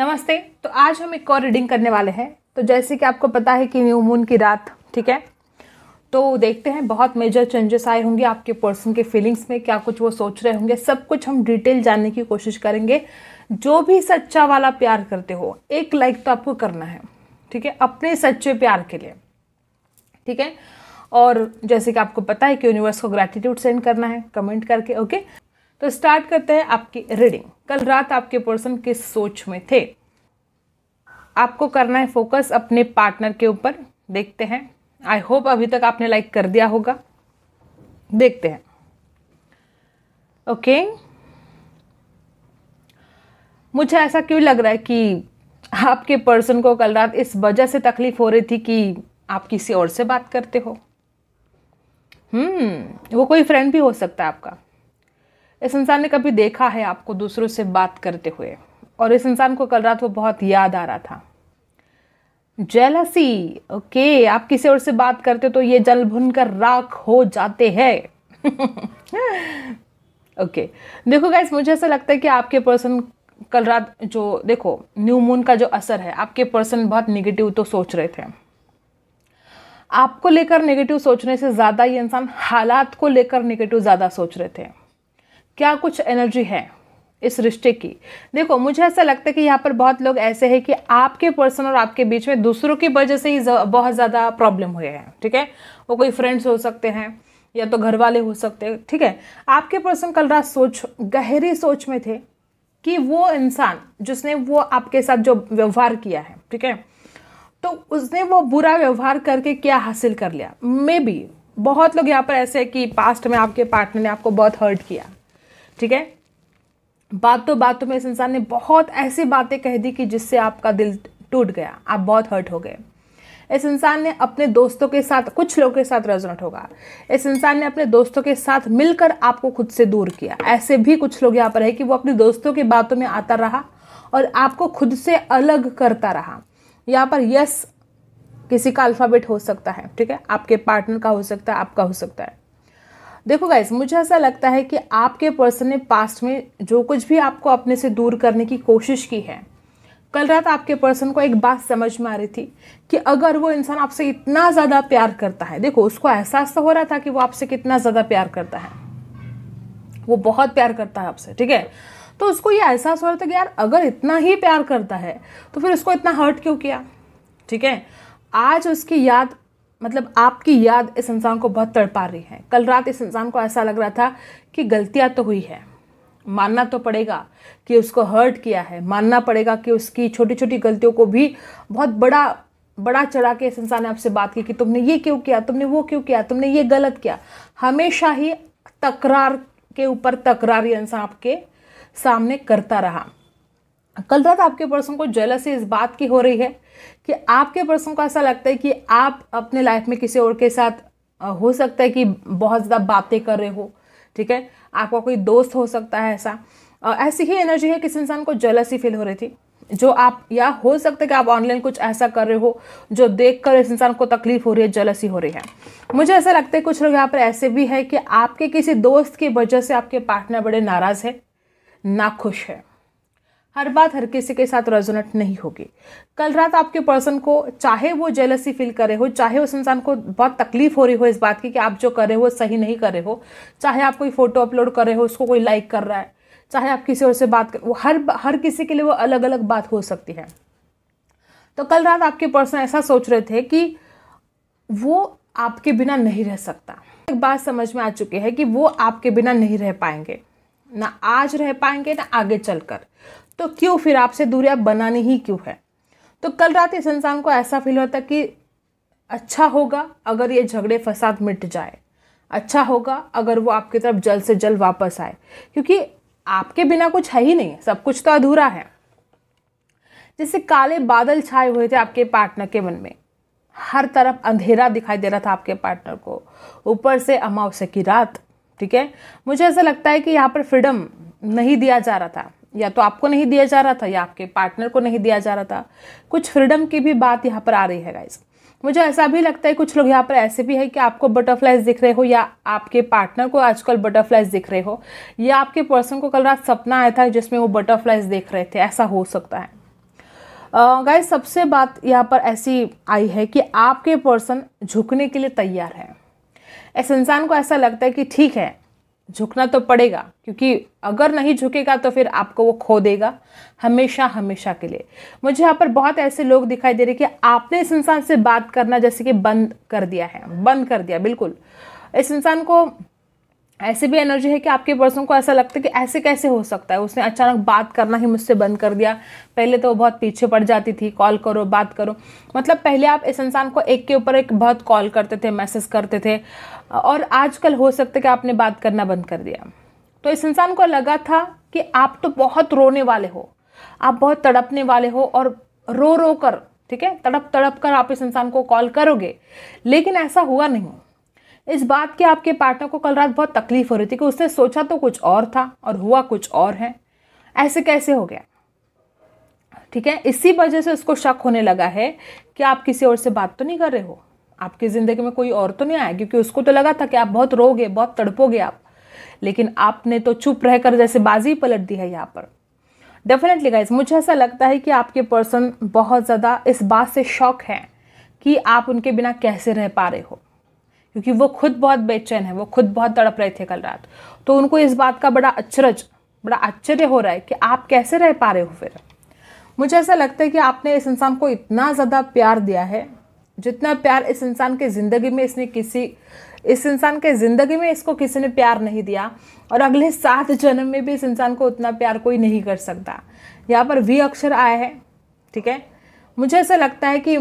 नमस्ते तो आज हम एक और रीडिंग करने वाले हैं तो जैसे कि आपको पता है कि न्यू मून की रात ठीक है तो देखते हैं बहुत मेजर चेंजेस आए होंगे आपके पर्सन के फीलिंग्स में क्या कुछ वो सोच रहे होंगे सब कुछ हम डिटेल जानने की कोशिश करेंगे जो भी सच्चा वाला प्यार करते हो एक लाइक तो आपको करना है ठीक है अपने सच्चे प्यार के लिए ठीक है और जैसे कि आपको पता है कि यूनिवर्स को ग्रैटिट्यूड सेंड करना है कमेंट करके ओके तो स्टार्ट करते हैं आपकी रीडिंग कल रात आपके पर्सन किस सोच में थे आपको करना है फोकस अपने पार्टनर के ऊपर देखते हैं आई होप अभी तक आपने लाइक कर दिया होगा देखते हैं ओके मुझे ऐसा क्यों लग रहा है कि आपके पर्सन को कल रात इस वजह से तकलीफ हो रही थी कि आप किसी और से बात करते हो हम्म वो कोई फ्रेंड भी हो सकता है आपका इस इंसान ने कभी देखा है आपको दूसरों से बात करते हुए और इस इंसान को कल रात वो बहुत याद आ रहा था जेलसी ओके आप किसी और से बात करते तो ये जल भुन कर राख हो जाते हैं ओके देखो गाइस मुझे ऐसा लगता है कि आपके पर्सन कल रात जो देखो न्यू मून का जो असर है आपके पर्सन बहुत निगेटिव तो सोच रहे थे आपको लेकर नेगेटिव सोचने से ज़्यादा ये इंसान हालात को लेकर नेगेटिव ज़्यादा सोच रहे थे क्या कुछ एनर्जी है इस रिश्ते की देखो मुझे ऐसा लगता है कि यहाँ पर बहुत लोग ऐसे हैं कि आपके पर्सन और आपके बीच में दूसरों की वजह से ही बहुत ज़्यादा प्रॉब्लम हुए हैं ठीक है वो कोई फ्रेंड्स हो सकते हैं या तो घर वाले हो सकते हैं ठीक है आपके पर्सन कल रात सोच गहरी सोच में थे कि वो इंसान जिसने वो आपके साथ जो व्यवहार किया है ठीक है तो उसने वो बुरा व्यवहार करके क्या हासिल कर लिया मे बी बहुत लोग यहाँ पर ऐसे हैं कि पास्ट में आपके पार्टनर ने आपको बहुत हर्ट किया ठीक है बातों बातों में इस इंसान ने बहुत ऐसी बातें कह दी कि जिससे आपका दिल टूट गया आप बहुत हर्ट हो गए इस इंसान ने अपने दोस्तों के साथ कुछ लोगों के साथ रेजोनेट होगा इस इंसान ने अपने दोस्तों के साथ मिलकर आपको खुद से दूर किया ऐसे भी कुछ लोग यहाँ पर है कि वो अपने दोस्तों की बातों में आता रहा और आपको खुद से अलग करता रहा यहाँ पर यस किसी का अल्फ़ाबेट हो सकता है ठीक है आपके पार्टनर का हो सकता है आपका हो सकता है देखो गाइज मुझे ऐसा लगता है कि आपके पर्सन ने पास्ट में जो कुछ भी आपको अपने से दूर करने की कोशिश की है कल रात आपके पर्सन को एक बात समझ में आ रही थी कि अगर वो इंसान आपसे इतना ज़्यादा प्यार करता है देखो उसको एहसास तो हो रहा था कि वो आपसे कितना ज़्यादा प्यार करता है वो बहुत प्यार करता है आपसे ठीक है तो उसको ये एहसास हो रहा था कि यार अगर इतना ही प्यार करता है तो फिर उसको इतना हर्ट क्यों किया ठीक है आज उसकी याद मतलब आपकी याद इस इंसान को बहुत तड़पा रही है कल रात इस इंसान को ऐसा लग रहा था कि गलतियाँ तो हुई है मानना तो पड़ेगा कि उसको हर्ट किया है मानना पड़ेगा कि उसकी छोटी छोटी गलतियों को भी बहुत बड़ा बड़ा चढ़ा के इस इंसान ने आपसे बात की कि तुमने ये क्यों किया तुमने वो क्यों किया तुमने ये गलत किया हमेशा ही तकरार के ऊपर तकरार ये इंसान आपके सामने करता रहा कल रात आपके पर्सन को जलसी इस बात की हो रही है कि आपके पर्सन को ऐसा लगता है कि आप अपने लाइफ में किसी और के साथ हो सकता है कि बहुत ज़्यादा बातें कर रहे हो ठीक है आपका कोई दोस्त हो सकता है ऐसा ऐसी ही एनर्जी है किसी इंसान को जलसी फील हो रही थी जो आप या हो सकता है कि आप ऑनलाइन कुछ ऐसा कर रहे हो जो देख कर इस इंसान को तकलीफ हो रही है जलसी हो रही है मुझे ऐसा लगता है कुछ लोग यहाँ पर ऐसे भी है कि आपके किसी दोस्त की वजह से आपके पार्टनर बड़े नाराज़ है खुश है हर बात हर किसी के साथ रेजोनेट नहीं होगी कल रात आपके पर्सन को चाहे वो जेलसी फील करे हो चाहे उस इंसान को बहुत तकलीफ हो रही हो इस बात की कि आप जो कर रहे हो सही नहीं कर रहे हो चाहे आप कोई फ़ोटो अपलोड कर रहे हो उसको कोई लाइक कर रहा है चाहे आप किसी और से बात कर वो हर हर किसी के लिए वो अलग अलग बात हो सकती है तो कल रात आपके पर्सन ऐसा सोच रहे थे कि वो आपके बिना नहीं रह सकता एक बात समझ में आ चुकी है कि वो आपके बिना नहीं रह पाएंगे ना आज रह पाएंगे ना आगे चलकर तो क्यों फिर आपसे दूरिया बनानी ही क्यों है तो कल रात इस इंसान को ऐसा फील होता कि अच्छा होगा अगर ये झगड़े फसाद मिट जाए अच्छा होगा अगर वो आपकी तरफ जल्द से जल्द वापस आए क्योंकि आपके बिना कुछ है ही नहीं सब कुछ तो अधूरा है जैसे काले बादल छाए हुए थे आपके पार्टनर के मन में हर तरफ अंधेरा दिखाई दे रहा था आपके पार्टनर को ऊपर से अमावस्या की रात ठीक है मुझे ऐसा लगता है कि यहाँ पर फ्रीडम नहीं दिया जा रहा था या तो आपको नहीं दिया जा रहा था या आपके पार्टनर को नहीं दिया जा रहा था कुछ फ्रीडम की भी बात यहाँ पर आ रही है गाइज मुझे ऐसा भी लगता है कुछ लोग यहाँ पर ऐसे भी है कि आपको बटरफ्लाइज दिख रहे हो या आपके पार्टनर को आजकल बटरफ्लाइज दिख रहे हो या आपके पर्सन को कल रात सपना आया था जिसमें वो बटरफ्लाइज देख रहे थे ऐसा हो सकता है गाइज सबसे बात यहाँ पर ऐसी आई है कि आपके पर्सन झुकने के लिए तैयार है ऐसे इंसान को ऐसा लगता है कि ठीक है झुकना तो पड़ेगा क्योंकि अगर नहीं झुकेगा तो फिर आपको वो खो देगा हमेशा हमेशा के लिए मुझे यहाँ पर बहुत ऐसे लोग दिखाई दे रहे कि आपने इस इंसान से बात करना जैसे कि बंद कर दिया है बंद कर दिया बिल्कुल इस इंसान को ऐसे भी एनर्जी है कि आपके पर्सन को ऐसा लगता है कि ऐसे कैसे हो सकता है उसने अचानक बात करना ही मुझसे बंद कर दिया पहले तो वो बहुत पीछे पड़ जाती थी कॉल करो बात करो मतलब पहले आप इस इंसान को एक के ऊपर एक बहुत कॉल करते थे मैसेज करते थे और आजकल हो सकता है कि आपने बात करना बंद कर दिया तो इस इंसान को लगा था कि आप तो बहुत रोने वाले हो आप बहुत तड़पने वाले हो और रो रो कर ठीक है तड़प तड़प कर आप इस इंसान को कॉल करोगे लेकिन ऐसा हुआ नहीं इस बात की आपके पार्टनर को कल रात बहुत तकलीफ हो रही थी कि उसने सोचा तो कुछ और था और हुआ कुछ और है ऐसे कैसे हो गया ठीक है इसी वजह से उसको शक होने लगा है कि आप किसी और से बात तो नहीं कर रहे हो आपकी ज़िंदगी में कोई और तो नहीं आया क्योंकि उसको तो लगा था कि आप बहुत रोगे बहुत तड़पोगे आप लेकिन आपने तो चुप रहकर जैसे बाजी पलट दी है यहाँ पर डेफिनेटली गाइज मुझे ऐसा लगता है कि आपके पर्सन बहुत ज़्यादा इस बात से शौक है कि आप उनके बिना कैसे रह पा रहे हो क्योंकि वो खुद बहुत बेचैन है वो खुद बहुत तड़प रहे थे कल रात तो उनको इस बात का बड़ा अचरज बड़ा आश्चर्य हो रहा है कि आप कैसे रह पा रहे हो फिर मुझे ऐसा लगता है कि आपने इस इंसान को इतना ज़्यादा प्यार दिया है जितना प्यार इस इंसान के ज़िंदगी में इसने किसी इस इंसान के ज़िंदगी में इसको किसी ने प्यार नहीं दिया और अगले सात जन्म में भी इस इंसान को उतना प्यार कोई नहीं कर सकता यहाँ पर वी अक्षर आया है ठीक है मुझे ऐसा लगता है कि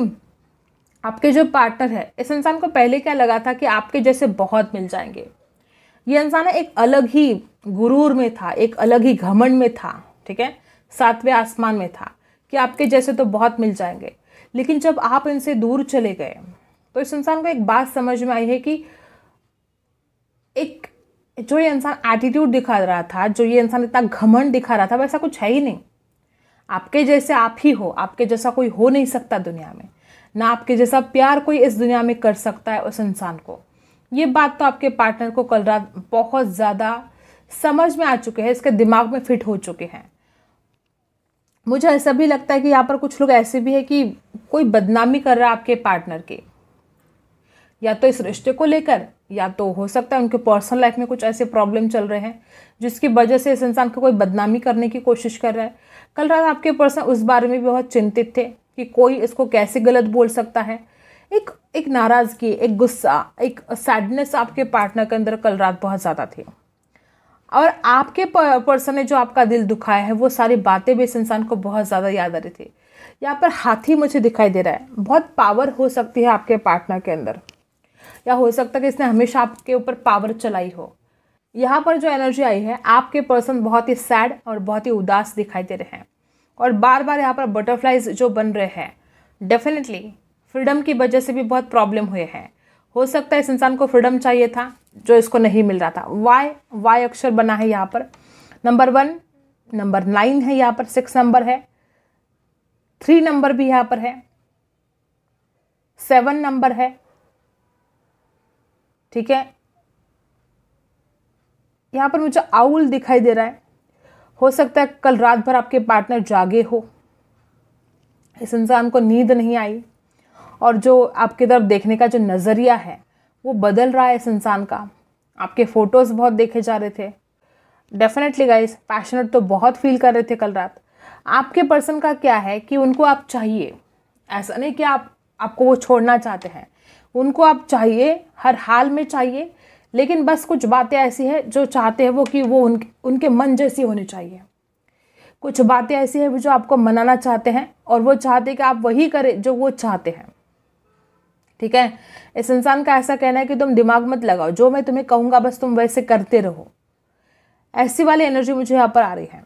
आपके जो पार्टनर है इस इंसान को पहले क्या लगा था कि आपके जैसे बहुत मिल जाएंगे ये इंसान एक अलग ही गुरूर में था एक अलग ही घमंड में था ठीक है सातवें आसमान में था कि आपके जैसे तो बहुत मिल जाएंगे लेकिन जब आप इनसे दूर चले गए तो इस इंसान को एक बात समझ में आई है कि एक जो ये इंसान एटीट्यूड दिखा रहा था जो ये इंसान इतना घमंड दिखा रहा था वैसा कुछ है ही नहीं आपके जैसे आप ही हो आपके जैसा कोई हो नहीं सकता दुनिया में ना आपके जैसा प्यार कोई इस दुनिया में कर सकता है उस इंसान को ये बात तो आपके पार्टनर को कल रात बहुत ज़्यादा समझ में आ चुके हैं इसके दिमाग में फिट हो चुके हैं मुझे ऐसा भी लगता है कि यहाँ पर कुछ लोग ऐसे भी है कि कोई बदनामी कर रहा है आपके पार्टनर के या तो इस रिश्ते को लेकर या तो हो सकता है उनके पर्सनल लाइफ में कुछ ऐसे प्रॉब्लम चल रहे हैं जिसकी वजह से इस इंसान को कोई बदनामी करने की कोशिश कर रहा है कल रात आपके पर्सन उस बारे में भी बहुत चिंतित थे कि कोई इसको कैसे गलत बोल सकता है एक एक नाराज़गी एक गुस्सा एक सैडनेस आपके पार्टनर के अंदर कल रात बहुत ज़्यादा थी और आपके पर्सन ने जो आपका दिल दुखाया है वो सारी बातें भी इस इंसान को बहुत ज़्यादा याद आ रही थी यहाँ पर हाथी मुझे दिखाई दे रहा है बहुत पावर हो सकती है आपके पार्टनर के अंदर या हो सकता है कि इसने हमेशा आपके ऊपर पावर चलाई हो यहाँ पर जो एनर्जी आई है आपके पर्सन बहुत ही सैड और बहुत ही उदास दिखाई दे रहे हैं और बार बार यहाँ पर बटरफ्लाइज जो बन रहे हैं डेफिनेटली फ्रीडम की वजह से भी बहुत प्रॉब्लम हुए हैं हो सकता है इस इंसान को फ्रीडम चाहिए था जो इसको नहीं मिल रहा था वाई वाई अक्षर बना है यहाँ पर नंबर वन नंबर नाइन है यहाँ पर सिक्स नंबर है थ्री नंबर भी यहाँ पर है सेवन नंबर है ठीक है यहाँ पर मुझे आउल दिखाई दे रहा है हो सकता है कल रात भर आपके पार्टनर जागे हो इस इंसान को नींद नहीं आई और जो आपकी तरफ देखने का जो नज़रिया है वो बदल रहा है इस इंसान का आपके फ़ोटोज़ बहुत देखे जा रहे थे डेफिनेटली गाइस पैशनेट तो बहुत फील कर रहे थे कल रात आपके पर्सन का क्या है कि उनको आप चाहिए ऐसा नहीं कि आप आपको वो छोड़ना चाहते हैं उनको आप चाहिए हर हाल में चाहिए लेकिन बस कुछ बातें ऐसी हैं जो चाहते हैं वो कि वो उनके उनके मन जैसी होनी चाहिए कुछ बातें ऐसी हैं जो आपको मनाना चाहते हैं और वो चाहते हैं कि आप वही करें जो वो चाहते हैं ठीक है इस इंसान का ऐसा कहना है कि तुम दिमाग मत लगाओ जो मैं तुम्हें कहूँगा बस तुम वैसे करते रहो ऐसी वाली एनर्जी मुझे यहाँ पर आ रही है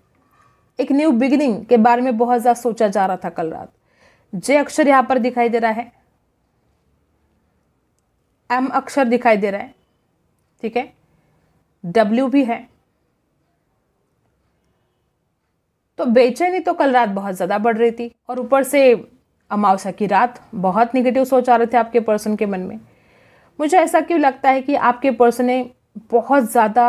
एक न्यू बिगिनिंग के बारे में बहुत ज़्यादा सोचा जा रहा था कल रात जे अक्षर यहाँ पर दिखाई दे रहा है एम अक्षर दिखाई दे रहा है ठीक है डब्ल्यू भी है तो बेचैनी तो कल रात बहुत ज़्यादा बढ़ रही थी और ऊपर से अमावसा की रात बहुत निगेटिव सोच आ रहे थे आपके पर्सन के मन में मुझे ऐसा क्यों लगता है कि आपके पर्सन ने बहुत ज़्यादा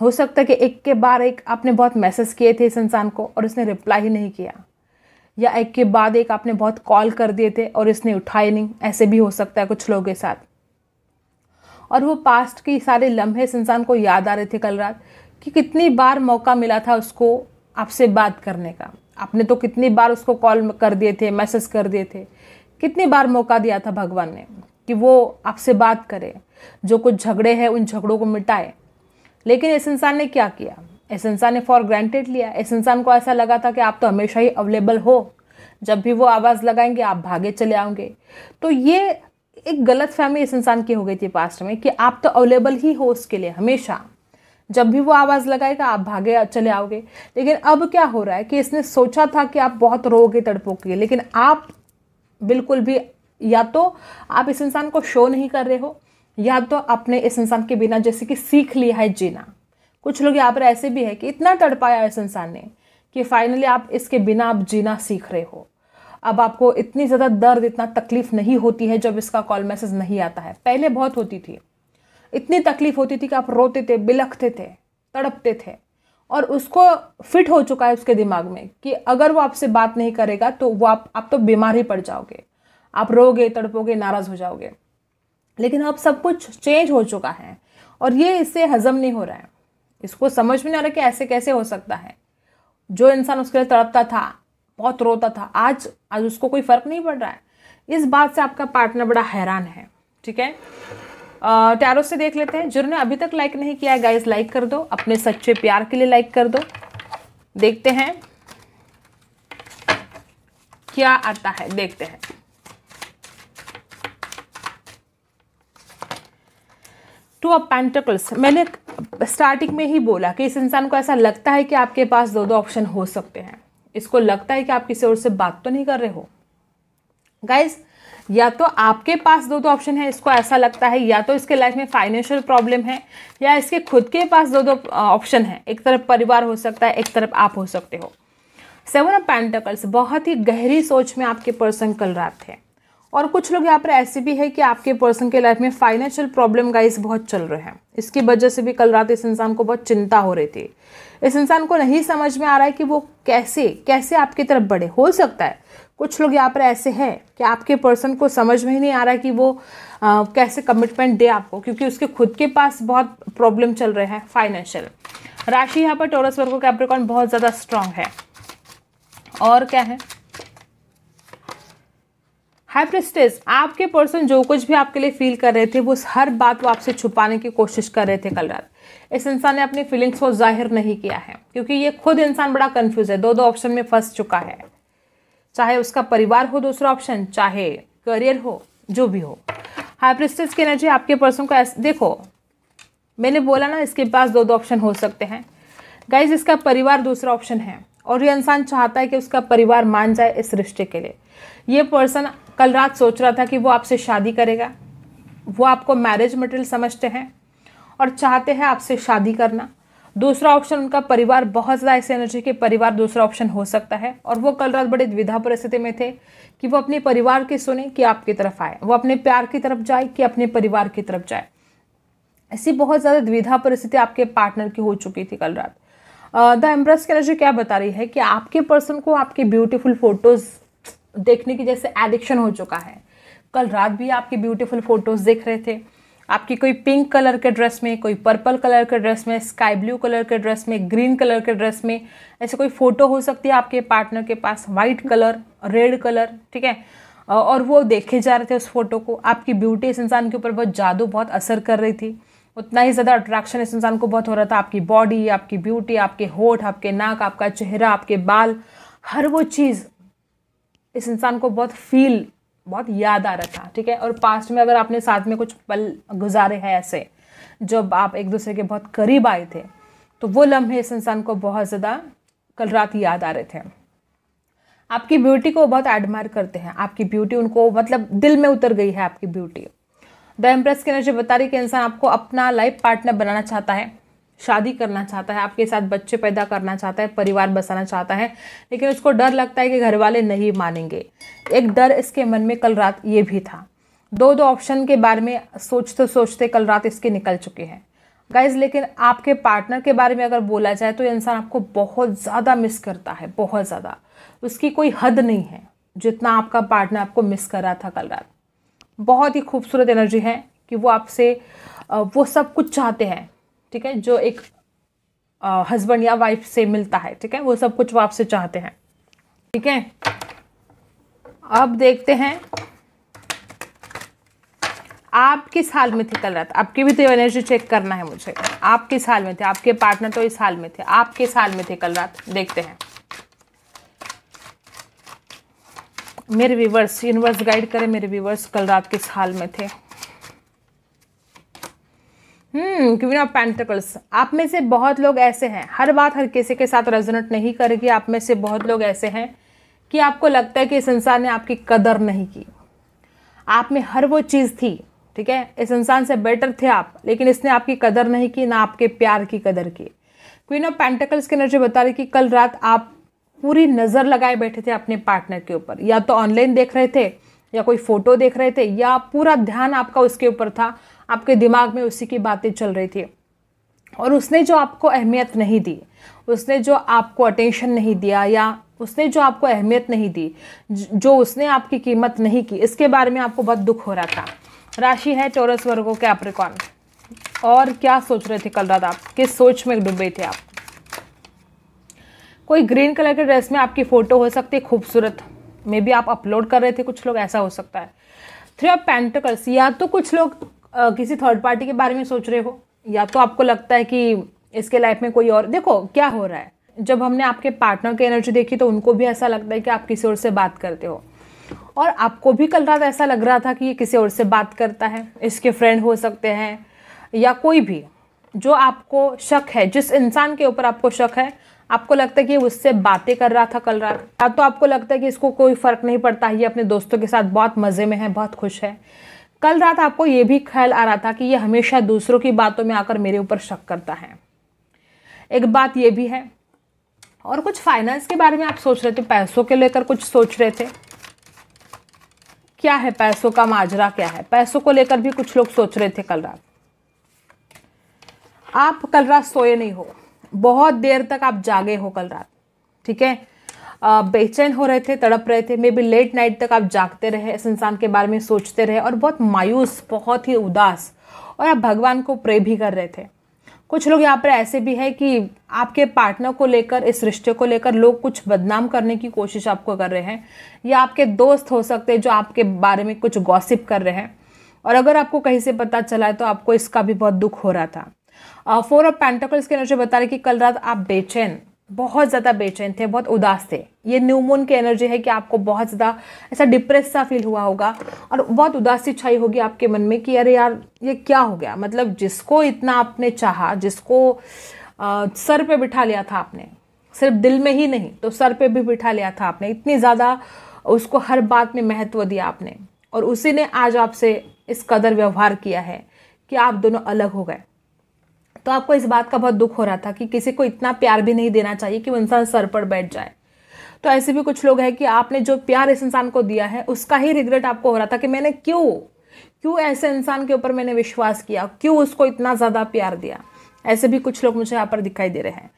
हो सकता है कि एक के बाद एक आपने बहुत मैसेज किए थे इस इंसान को और इसने रिप्लाई ही नहीं किया या एक के बाद एक आपने बहुत कॉल कर दिए थे और इसने उठाए नहीं ऐसे भी हो सकता है कुछ लोगों के साथ और वो पास्ट के सारे लम्हे इस इंसान को याद आ रहे थे कल रात कि कितनी बार मौका मिला था उसको आपसे बात करने का आपने तो कितनी बार उसको कॉल कर दिए थे मैसेज कर दिए थे कितनी बार मौका दिया था भगवान ने कि वो आपसे बात करे जो कुछ झगड़े हैं उन झगड़ों को मिटाए लेकिन इस इंसान ने क्या किया इस इंसान ने फॉर ग्रांटेड लिया इस इंसान को ऐसा लगा था कि आप तो हमेशा ही अवेलेबल हो जब भी वो आवाज़ लगाएंगे आप भागे चले आओगे तो ये एक गलत फहमी इस इंसान की हो गई थी पास्ट में कि आप तो अवेलेबल ही हो उसके लिए हमेशा जब भी वो आवाज़ लगाएगा आप भागे चले आओगे लेकिन अब क्या हो रहा है कि इसने सोचा था कि आप बहुत रोगे तड़पोगे लेकिन आप बिल्कुल भी या तो आप इस इंसान को शो नहीं कर रहे हो या तो आपने इस इंसान के बिना जैसे कि सीख लिया है जीना कुछ लोग यहाँ पर ऐसे भी है कि इतना तड़पाया इस इंसान ने कि फाइनली आप इसके बिना आप जीना सीख रहे हो अब आपको इतनी ज़्यादा दर्द इतना तकलीफ़ नहीं होती है जब इसका कॉल मैसेज नहीं आता है पहले बहुत होती थी इतनी तकलीफ़ होती थी कि आप रोते थे बिलखते थे तड़पते थे और उसको फिट हो चुका है उसके दिमाग में कि अगर वो आपसे बात नहीं करेगा तो वो आप आप तो बीमार ही पड़ जाओगे आप रोगे तड़पोगे नाराज़ हो जाओगे लेकिन अब सब कुछ चेंज हो चुका है और ये इससे हजम नहीं हो रहा है इसको समझ में नहीं आ रहा कि ऐसे कैसे हो सकता है जो इंसान उसके लिए तड़पता था बहुत रोता था आज आज उसको कोई फ़र्क नहीं पड़ रहा है इस बात से आपका पार्टनर बड़ा हैरान है ठीक है टैरो से देख लेते हैं जिन्होंने अभी तक लाइक नहीं किया है गाइज लाइक कर दो अपने सच्चे प्यार के लिए लाइक कर दो देखते हैं क्या आता है देखते हैं टू ऑफ पेंटिकल्स मैंने स्टार्टिंग में ही बोला कि इस इंसान को ऐसा लगता है कि आपके पास दो दो ऑप्शन हो सकते हैं इसको लगता है कि आप किसी और से बात तो नहीं कर रहे हो गाइज या तो आपके पास दो दो ऑप्शन है इसको ऐसा लगता है या तो इसके लाइफ में फाइनेंशियल प्रॉब्लम है या इसके खुद के पास दो दो ऑप्शन है एक तरफ परिवार हो सकता है एक तरफ आप हो सकते हो सेवन ऑफ पैंटकल्स बहुत ही गहरी सोच में आपके पर्सन कल रात थे और कुछ लोग यहाँ पर ऐसे भी है कि आपके पर्सन के लाइफ में फाइनेंशियल प्रॉब्लम गाइस बहुत चल रहे हैं इसकी वजह से भी कल रात इस इंसान को बहुत चिंता हो रही थी इस इंसान को नहीं समझ में आ रहा है कि वो कैसे कैसे आपकी तरफ बढ़े हो सकता है कुछ लोग यहाँ पर ऐसे हैं कि आपके पर्सन को समझ में ही नहीं आ रहा है कि वो आ, कैसे कमिटमेंट दे आपको क्योंकि उसके खुद के पास बहुत प्रॉब्लम चल रहे हैं फाइनेंशियल राशि यहाँ पर टोरस वर्गो कैप्रिकॉन बहुत ज़्यादा स्ट्रांग है और क्या है हाइप्रिस्टिस आपके पर्सन जो कुछ भी आपके लिए फील कर रहे थे वो हर बात को आपसे छुपाने की कोशिश कर रहे थे कल रात इस इंसान ने अपनी फीलिंग्स को जाहिर नहीं किया है क्योंकि ये खुद इंसान बड़ा कन्फ्यूज है दो दो ऑप्शन में फंस चुका है चाहे उसका परिवार हो दूसरा ऑप्शन चाहे करियर हो जो भी हो हाइप्रिस्टिस की एनर्जी आपके पर्सन को देखो मैंने बोला ना इसके पास दो दो ऑप्शन हो सकते हैं गाइज इसका परिवार दूसरा ऑप्शन है और ये इंसान चाहता है कि उसका परिवार मान जाए इस रिश्ते के लिए ये पर्सन कल रात सोच रहा था कि वो आपसे शादी करेगा वो आपको मैरिज मटेरियल समझते हैं और चाहते हैं आपसे शादी करना दूसरा ऑप्शन उनका परिवार बहुत ज़्यादा ऐसे एनर्जी के परिवार दूसरा ऑप्शन हो सकता है और वो कल रात बड़े द्विधा परिस्थिति में थे कि वो अपने परिवार की सुने कि आपकी तरफ आए वो अपने प्यार की तरफ जाए कि अपने परिवार की तरफ जाए ऐसी बहुत ज़्यादा द्विधा परिस्थिति आपके पार्टनर की हो चुकी थी कल रात द एम्ब्रेस की एनर्जी क्या बता रही है कि आपके पर्सन को आपके ब्यूटीफुल फोटोज़ देखने की जैसे एडिक्शन हो चुका है कल रात भी आपके ब्यूटीफुल फोटोज़ देख रहे थे आपकी कोई पिंक कलर के ड्रेस में कोई पर्पल कलर के ड्रेस में स्काई ब्लू कलर के ड्रेस में ग्रीन कलर के ड्रेस में ऐसे कोई फ़ोटो हो सकती है आपके पार्टनर के पास वाइट कलर रेड कलर ठीक है और वो देखे जा रहे थे उस फोटो को आपकी ब्यूटी इस इंसान के ऊपर बहुत जादू बहुत असर कर रही थी उतना ही ज़्यादा अट्रैक्शन इस इंसान को बहुत हो रहा था आपकी बॉडी आपकी ब्यूटी आपके होठ आपके नाक आपका चेहरा आपके बाल हर वो चीज़ इस इंसान को बहुत फील बहुत याद आ रहा था ठीक है और पास्ट में अगर आपने साथ में कुछ पल गुजारे हैं ऐसे जब आप एक दूसरे के बहुत करीब आए थे तो वो लम्हे इस इंसान को बहुत ज़्यादा कल रात याद आ रहे थे आपकी ब्यूटी को बहुत एडमायर करते हैं आपकी ब्यूटी उनको मतलब दिल में उतर गई है आपकी ब्यूटी द एम्प्रेस की एनर्जी बता रही कि इंसान आपको अपना लाइफ पार्टनर बनाना चाहता है शादी करना चाहता है आपके साथ बच्चे पैदा करना चाहता है परिवार बसाना चाहता है लेकिन उसको डर लगता है कि घर वाले नहीं मानेंगे एक डर इसके मन में कल रात ये भी था दो दो ऑप्शन के बारे में सोचते सोचते कल रात इसके निकल चुके हैं गाइज लेकिन आपके पार्टनर के बारे में अगर बोला जाए तो इंसान आपको बहुत ज़्यादा मिस करता है बहुत ज़्यादा उसकी कोई हद नहीं है जितना आपका पार्टनर आपको मिस कर रहा था कल रात बहुत ही खूबसूरत एनर्जी है कि वो आपसे वो सब कुछ चाहते हैं ठीक है जो एक हस्बैंड या वाइफ से मिलता है ठीक है वो सब कुछ वो आपसे चाहते हैं ठीक है अब देखते हैं आप किस हाल में थे कल रात आपकी भी तो एनर्जी चेक करना है मुझे आप किस हाल में थे आपके पार्टनर तो इस हाल में थे आप किस हाल में थे कल रात देखते हैं मेरे व्यूवर्स यूनिवर्स गाइड करें मेरे व्यूवर्स कल रात किस हाल में थे क्वीन ऑफ पेंटिकल्स आप में से बहुत लोग ऐसे हैं हर बात हर किसी के साथ रेजोनेट नहीं करेगी आप में से बहुत लोग ऐसे हैं कि आपको लगता है कि इस इंसान ने आपकी कदर नहीं की आप में हर वो चीज़ थी ठीक है इस इंसान से बेटर थे आप लेकिन इसने आपकी कदर नहीं की ना आपके प्यार की कदर की क्वीन ऑफ पेंटिकल्स की नजर बता रही कि कल रात आप पूरी नज़र लगाए बैठे थे अपने पार्टनर के ऊपर या तो ऑनलाइन देख रहे थे या कोई फ़ोटो देख रहे थे या पूरा ध्यान आपका उसके ऊपर था आपके दिमाग में उसी की बातें चल रही थी और उसने जो आपको अहमियत नहीं दी उसने जो आपको अटेंशन नहीं दिया या उसने जो आपको अहमियत नहीं दी जो उसने आपकी कीमत नहीं की इसके बारे में आपको बहुत दुख हो रहा था राशि है चौरस वर्गो के एप्रिकॉन और क्या सोच रहे थे कल रात आप किस सोच में डूबे थे आप कोई ग्रीन कलर के ड्रेस में आपकी फ़ोटो हो सकती है खूबसूरत मे बी आप अपलोड कर रहे थे कुछ लोग ऐसा हो सकता है थ्री ऑफ पेंटिकल्स या तो कुछ लोग किसी थर्ड पार्टी के बारे में सोच रहे हो या तो आपको लगता है कि इसके लाइफ में कोई और देखो क्या हो रहा है जब हमने आपके पार्टनर की एनर्जी देखी तो उनको भी ऐसा लगता है कि आप किसी और से बात करते हो और आपको भी कल रात ऐसा लग रहा था कि ये किसी और से बात करता है इसके फ्रेंड हो सकते हैं या कोई भी जो आपको शक है जिस इंसान के ऊपर आपको शक है आपको लगता है कि उससे बातें कर रहा था कल रात या तो आपको लगता है कि इसको कोई फ़र्क नहीं पड़ता ये अपने दोस्तों के साथ बहुत मज़े में है बहुत खुश है कल रात आपको ये भी ख्याल आ रहा था कि ये हमेशा दूसरों की बातों में आकर मेरे ऊपर शक करता है एक बात ये भी है और कुछ फाइनेंस के बारे में आप सोच रहे थे पैसों के लेकर कुछ सोच रहे थे क्या है पैसों का माजरा क्या है पैसों को लेकर भी कुछ लोग सोच रहे थे कल रात आप कल रात सोए नहीं हो बहुत देर तक आप जागे हो कल रात ठीक है बेचैन हो रहे थे तड़प रहे थे मे बी लेट नाइट तक आप जागते रहे इस इंसान के बारे में सोचते रहे और बहुत मायूस बहुत ही उदास और आप भगवान को प्रे भी कर रहे थे कुछ लोग यहाँ पर ऐसे भी है कि आपके पार्टनर को लेकर इस रिश्ते को लेकर लोग कुछ बदनाम करने की कोशिश आपको कर रहे हैं या आपके दोस्त हो सकते हैं जो आपके बारे में कुछ गॉसिप कर रहे हैं और अगर आपको कहीं से पता चला है तो आपको इसका भी बहुत दुख हो रहा था फोर ऑफ पैंटकल्स के नजर बता रहे कि कल रात आप बेचैन बहुत ज़्यादा बेचैन थे बहुत उदास थे ये न्यूमोन की एनर्जी है कि आपको बहुत ज़्यादा ऐसा डिप्रेस सा फील हुआ होगा और बहुत उदासी छाई होगी आपके मन में कि अरे यार ये क्या हो गया मतलब जिसको इतना आपने चाहा जिसको आ, सर पे बिठा लिया था आपने सिर्फ दिल में ही नहीं तो सर पे भी बिठा लिया था आपने इतनी ज़्यादा उसको हर बात में महत्व दिया आपने और उसी ने आज आपसे इस कदर व्यवहार किया है कि आप दोनों अलग हो गए तो आपको इस बात का बहुत दुख हो रहा था कि किसी को इतना प्यार भी नहीं देना चाहिए कि वो इंसान सर पर बैठ जाए तो ऐसे भी कुछ लोग हैं कि आपने जो प्यार इस इंसान को दिया है उसका ही रिग्रेट आपको हो रहा था कि मैंने क्यों क्यों ऐसे इंसान के ऊपर मैंने विश्वास किया क्यों उसको इतना ज़्यादा प्यार दिया ऐसे भी कुछ लोग मुझे यहाँ पर दिखाई दे रहे हैं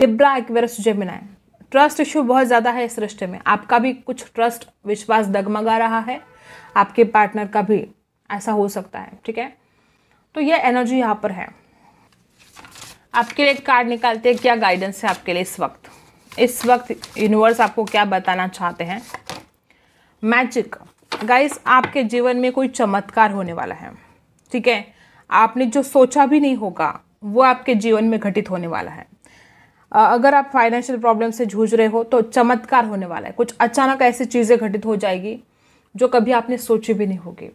Libra Aquarius Gemini trust issue बहुत ज़्यादा है इस रिश्ते में आपका भी कुछ ट्रस्ट विश्वास दगमगा रहा है आपके पार्टनर का भी ऐसा हो सकता है ठीक है तो यह एनर्जी यहाँ पर है आपके लिए कार्ड निकालते हैं क्या गाइडेंस है आपके लिए इस वक्त इस वक्त यूनिवर्स आपको क्या बताना चाहते हैं मैजिक गाइस आपके जीवन में कोई चमत्कार होने वाला है ठीक है आपने जो सोचा भी नहीं होगा वो आपके जीवन में घटित होने वाला है अगर आप फाइनेंशियल प्रॉब्लम से जूझ रहे हो तो चमत्कार होने वाला है कुछ अचानक ऐसी चीज़ें घटित हो जाएगी जो कभी आपने सोची भी नहीं होगी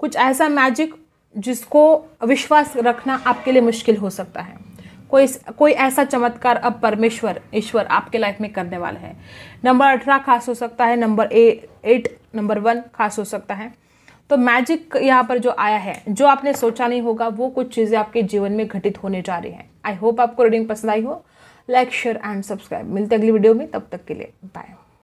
कुछ ऐसा मैजिक जिसको विश्वास रखना आपके लिए मुश्किल हो सकता है कोई कोई ऐसा चमत्कार अब परमेश्वर ईश्वर आपके लाइफ में करने वाला है नंबर अठारह खास हो सकता है number A eight number one खास हो सकता है तो मैजिक यहाँ पर जो आया है जो आपने सोचा नहीं होगा वो कुछ चीज़ें आपके जीवन में घटित होने जा रही हैं आई होप आपको रीडिंग पसंद आई हो लाइक शेयर एंड सब्सक्राइब मिलते अगली वीडियो में तब तक के लिए बाय